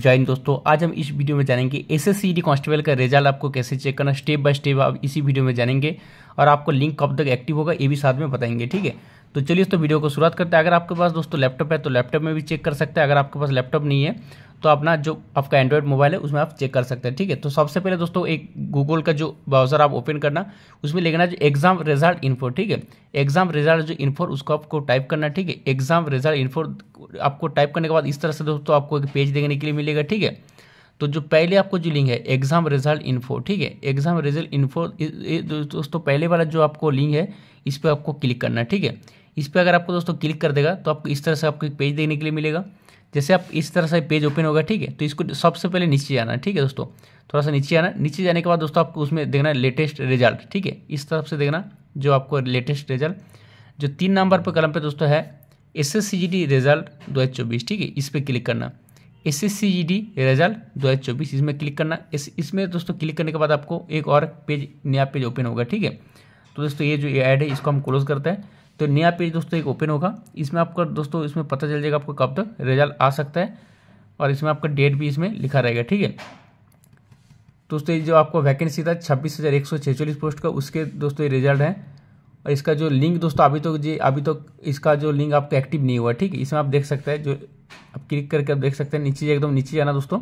join दोस्तों आज हम इस वीडियो में जानेंगे एस एस कांस्टेबल का रिजल्ट आपको कैसे चेक करना स्टेप बाय स्टेप आप इसी वीडियो में जानेंगे और आपको लिंक कब तक एक्टिव होगा ये भी साथ में बताएंगे ठीक है तो चलिए दोस्तों वीडियो को शुरुआत करते हैं अगर आपके पास दोस्तों लैपटॉप है तो लैपटॉप में भी चेक कर सकते हैं अगर आपके पास लैपटॉप नहीं है तो अपना जो आपका एंड्रॉयड मोबाइल है उसमें आप चेक कर सकते हैं ठीक है तो सबसे पहले दोस्तों एक गूगल का जो ब्राउजर आप ओपन करना उसमें लेना जो एग्जाम रिजल्ट इन्फो ठीक है एग्जाम रिजल्ट जो इन्फो उसको आपको टाइप करना ठीक है एग्जाम रिजल्ट इन्फो आपको टाइप करने के बाद इस तरह से दोस्तों आपको एक पेज देखने के लिए मिलेगा ठीक है तो जो पहले आपको जो लिंक है एग्जाम रिजल्ट इन्फो ठीक है एग्जाम रिजल्ट इन्फो दोस्तों पहले वाला जो आपको लिंक है इस पर आपको क्लिक करना ठीक है इस पर अगर आपको दोस्तों क्लिक कर देगा तो आपको इस तरह से आपको एक पेज देखने के लिए मिलेगा जैसे आप इस तरह से पेज ओपन होगा ठीक है तो इसको सबसे पहले नीचे जाना ठीक है दोस्तों थोड़ा सा नीचे आना नीचे जाने के बाद दोस्तों आपको उसमें देखना लेटेस्ट रिजल्ट ठीक है इस तरफ से देखना जो आपको लेटेस्ट रिजल्ट जो तीन नंबर पर कलम पर दोस्तों है S S C G D result दो हज़ार चौबीस ठीक है इस पर क्लिक करना S S C G D result दो हज़ार चौबीस इसमें क्लिक करना इसमें दोस्तों क्लिक करने के बाद आपको एक और पेज नया पेज ओपन होगा ठीक है तो दोस्तों ये जो ऐड है इसको हम क्लोज करते हैं तो नया पेज दोस्तों एक ओपन होगा इसमें आपका दोस्तों इसमें पता चल जाएगा आपको कब तक रिजल्ट आ सकता है और इसमें आपका डेट भी इसमें लिखा रहेगा ठीक है दोस्तों ये जो आपको वैकेंसी था छब्बीस हज़ार एक सौ छेचोलीस पोस्ट का उसके दोस्तों ये रिजल्ट है और इसका जो लिंक दोस्तों अभी तक तो जी अभी तक तो इसका जो लिंक आपका एक्टिव नहीं हुआ ठीक है इसमें आप देख सकते हैं जो आप क्लिक करके आप देख सकते हैं नीचे एकदम नीचे जाना दोस्तों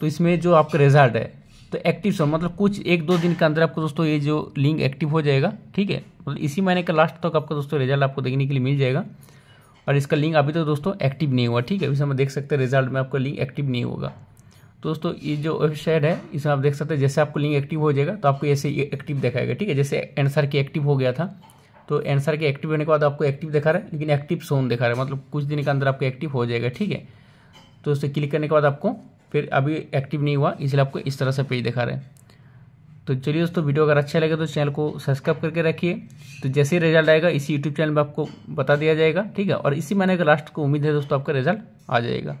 तो इसमें जो आपका रिजल्ट है तो एक्टिव सोन मतलब कुछ एक दो दिन के अंदर आपको दोस्तों ये जो लिंक एक्टिव हो जाएगा ठीक है मतलब इसी महीने का लास्ट तक तो आपका दोस्तों रिजल्ट आपको देखने के लिए मिल जाएगा और इसका लिंक अभी तो दोस्तों एक्टिव नहीं हुआ ठीक है अभी हम देख सकते हैं रिजल्ट में आपका लिंक एक्टिव नहीं होगा तो दोस्तों ये जो वेबसाइट है इसमें आप देख सकते हैं जैसे आपको लिंक एक्टिव हो जाएगा तो आपको ऐसे एक्टिव दिखाएगा ठीक है जैसे एनसर के एक्टिव हो गया था तो एनसर के एक्टिव होने के बाद आपको एक्टिव दिखा रहा है लेकिन एक्टिव सोन दिखा रहा है मतलब कुछ दिन के अंदर आपको एक्टिव हो जाएगा ठीक है तो उससे क्लिक करने के बाद आपको फिर अभी एक्टिव नहीं हुआ इसलिए आपको इस तरह से पेज दिखा रहे हैं तो चलिए दोस्तों वीडियो अगर अच्छा लगे तो चैनल को सब्सक्राइब करके रखिए तो जैसे ही रिजल्ट आएगा इसी यूट्यूब चैनल पर आपको बता दिया जाएगा ठीक है और इसी महीने के लास्ट को उम्मीद है दोस्तों आपका रिजल्ट आ जाएगा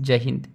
जय हिंद